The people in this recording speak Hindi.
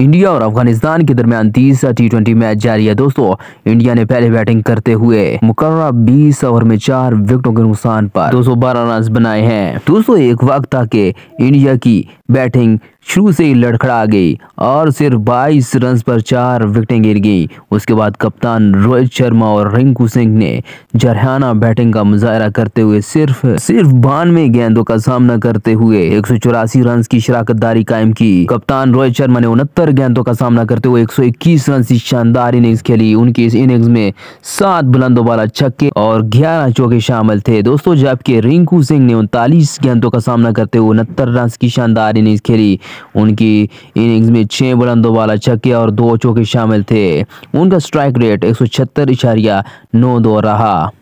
इंडिया और अफगानिस्तान के दरमियान तीसरा टी ट्वेंटी मैच जारी है दोस्तों इंडिया ने पहले बैटिंग करते हुए मुकर 20 ओवर में चार विकेटों के नुकसान पर 212 रन बनाए हैं दोस्तों एक वक्त था कि इंडिया की बैटिंग शुरू से ही लड़खड़ा गई और सिर्फ 22 रन पर चार विकेटें गिर गई उसके बाद कप्तान रोहित शर्मा और रिंकू सिंह ने जरहाना बैटिंग का मुजाहरा करते हुए सिर्फ सिर्फ बानवे गेंदों का सामना करते हुए एक रन की शराकतदारी कायम की कप्तान रोहित शर्मा ने उनहत्तर गेंदों का सामना करते हुए इक्कीस रन की शानदार इनिंग्स खेली उनकी इस इनिंग्स में सात बुलंदों वाला छक्के और ग्यारह चौके शामिल थे दोस्तों जबकि रिंकू सिंह ने उनतालीस गेंदों का सामना करते हुए उनहत्तर रन की शानदार इनिंग्स खेली उनकी इनिंग्स में छः बुलंदों वाला छक्के और दो चौके शामिल थे उनका स्ट्राइक रेट एक सौ रहा